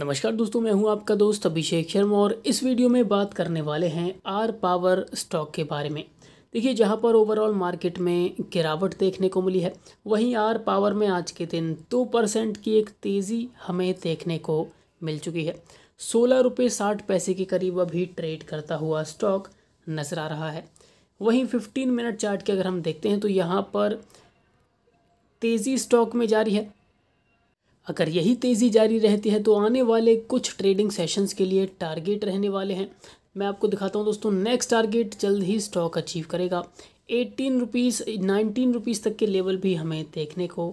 नमस्कार दोस्तों मैं हूं आपका दोस्त अभिषेक शर्मा और इस वीडियो में बात करने वाले हैं आर पावर स्टॉक के बारे में देखिए जहां पर ओवरऑल मार्केट में गिरावट देखने को मिली है वहीं आर पावर में आज के दिन दो परसेंट की एक तेज़ी हमें देखने को मिल चुकी है सोलह रुपये साठ पैसे के करीब अभी ट्रेड करता हुआ स्टॉक नज़र आ रहा है वहीं फिफ्टीन मिनट चार्ट के अगर हम देखते हैं तो यहाँ पर तेज़ी स्टॉक में जारी है अगर यही तेज़ी जारी रहती है तो आने वाले कुछ ट्रेडिंग सेशंस के लिए टारगेट रहने वाले हैं मैं आपको दिखाता हूँ दोस्तों नेक्स्ट टारगेट जल्द ही स्टॉक अचीव करेगा एटीन रुपीज़ नाइनटीन रुपीज़ तक के लेवल भी हमें देखने को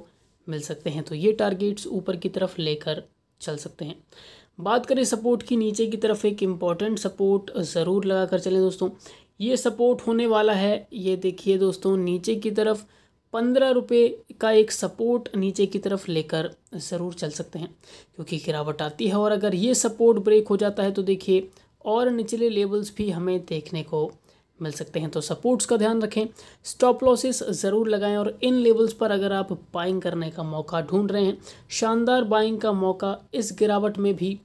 मिल सकते हैं तो ये टारगेट्स ऊपर की तरफ लेकर चल सकते हैं बात करें सपोर्ट की नीचे की तरफ एक इम्पॉर्टेंट सपोर्ट ज़रूर लगा कर चलें दोस्तों ये सपोर्ट होने वाला है ये देखिए दोस्तों नीचे की तरफ पंद्रह रुपये का एक सपोर्ट नीचे की तरफ लेकर ज़रूर चल सकते हैं क्योंकि गिरावट आती है और अगर ये सपोर्ट ब्रेक हो जाता है तो देखिए और निचले लेवल्स भी हमें देखने को मिल सकते हैं तो सपोर्ट्स का ध्यान रखें स्टॉप लॉसेस ज़रूर लगाएं और इन लेवल्स पर अगर आप बाइंग करने का मौका ढूंढ रहे हैं शानदार बाइंग का मौका इस गिरावट में भी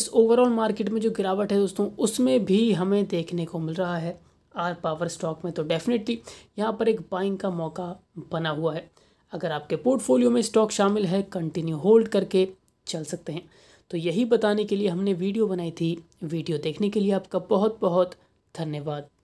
इस ओवरऑल मार्केट में जो गिरावट है दोस्तों उसमें भी हमें देखने को मिल रहा है आर पावर स्टॉक में तो डेफिनेटली यहाँ पर एक बाइंग का मौका बना हुआ है अगर आपके पोर्टफोलियो में स्टॉक शामिल है कंटिन्यू होल्ड करके चल सकते हैं तो यही बताने के लिए हमने वीडियो बनाई थी वीडियो देखने के लिए आपका बहुत बहुत धन्यवाद